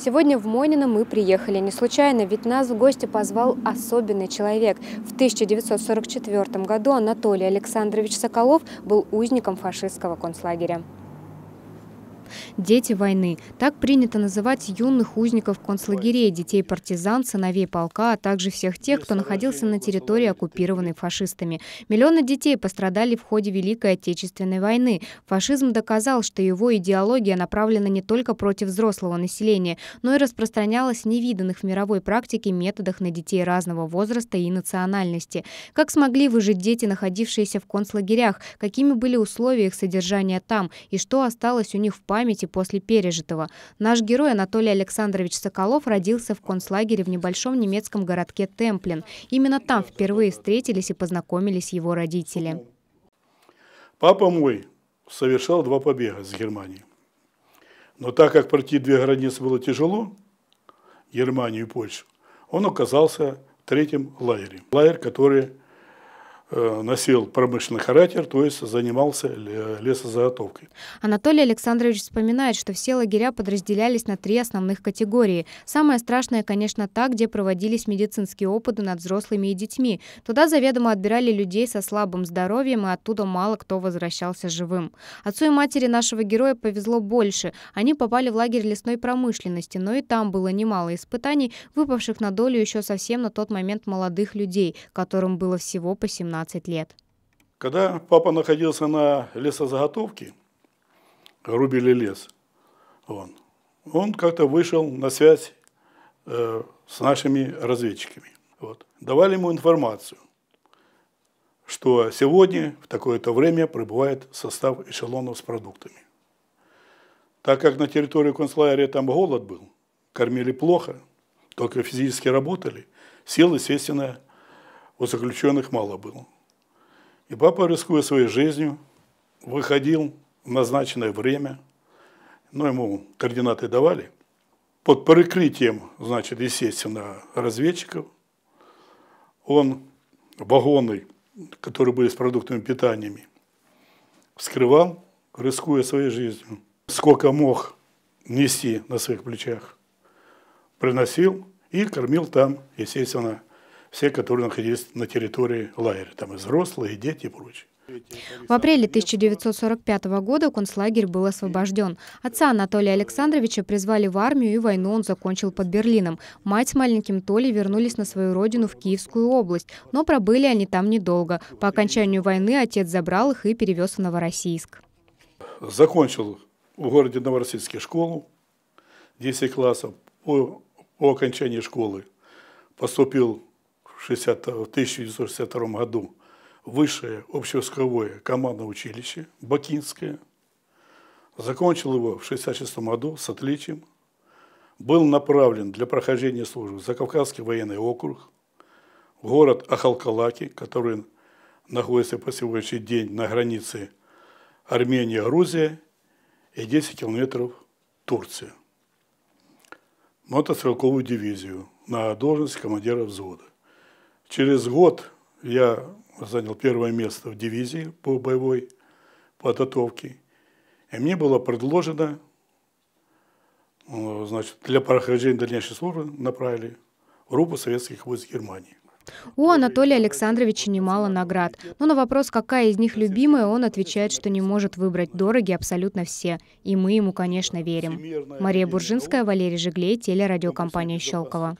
Сегодня в Монино мы приехали не случайно, ведь нас в гости позвал особенный человек. В 1944 году Анатолий Александрович Соколов был узником фашистского концлагеря. «Дети войны». Так принято называть юных узников концлагерей, детей партизан, сыновей полка, а также всех тех, кто находился на территории, оккупированной фашистами. Миллионы детей пострадали в ходе Великой Отечественной войны. Фашизм доказал, что его идеология направлена не только против взрослого населения, но и распространялась в невиданных в мировой практике методах на детей разного возраста и национальности. Как смогли выжить дети, находившиеся в концлагерях, какими были условия их содержания там и что осталось у них в памяти памяти после пережитого. Наш герой Анатолий Александрович Соколов родился в концлагере в небольшом немецком городке Темплин. Именно там впервые встретились и познакомились его родители. Папа мой совершал два побега с Германии. Но так как пройти две границы было тяжело, Германию и Польшу, он оказался третьим третьем лагере. Лагерь, который Э, носил промышленный характер, то есть занимался лесозаготовкой. Анатолий Александрович вспоминает, что все лагеря подразделялись на три основных категории. Самое страшное, конечно, та, где проводились медицинские опыты над взрослыми и детьми. Туда заведомо отбирали людей со слабым здоровьем, и оттуда мало кто возвращался живым. Отцу и матери нашего героя повезло больше. Они попали в лагерь лесной промышленности, но и там было немало испытаний, выпавших на долю еще совсем на тот момент молодых людей, которым было всего по 17 17 лет. Когда папа находился на лесозаготовке, рубили лес, он, он как-то вышел на связь э, с нашими разведчиками. Вот. Давали ему информацию, что сегодня в такое-то время прибывает состав эшелонов с продуктами. Так как на территории концлагеря там голод был, кормили плохо, только физически работали, сил, естественно, у заключенных мало было. И папа, рискуя своей жизнью, выходил в назначенное время, но ну, ему координаты давали, под прикрытием, значит, естественно, разведчиков, он вагоны, которые были с продуктами питаниями, вскрывал, рискуя своей жизнью, сколько мог нести на своих плечах, приносил и кормил там, естественно, все, которые находились на территории лагеря, там и взрослые, и дети и прочее. В апреле 1945 года концлагерь был освобожден. Отца Анатолия Александровича призвали в армию, и войну он закончил под Берлином. Мать с маленьким Толей вернулись на свою родину в Киевскую область, но пробыли они там недолго. По окончанию войны отец забрал их и перевез в Новороссийск. Закончил в городе Новороссийске школу, 10 классов. По, по окончании школы поступил 60, в 1962 году высшее общевосковое командное училище Бакинское. Закончил его в 1966 году с отличием. Был направлен для прохождения службы за Кавказский военный округ, город Ахалкалаки, который находится по сегодняшний день на границе Армения, Грузия и 10 километров Турция. Мотострелковую дивизию на должность командира взвода. Через год я занял первое место в дивизии по боевой подготовке. И мне было предложено, э, значит, для прохождения дальнейшей службы направили группу советских войск Германии. У Анатолия Александровича немало наград, но на вопрос, какая из них любимая, он отвечает, что не может выбрать дороги абсолютно все, и мы ему, конечно, верим. Мария Буржинская, Валерий Жиглей, телерадиокомпания «Щелково».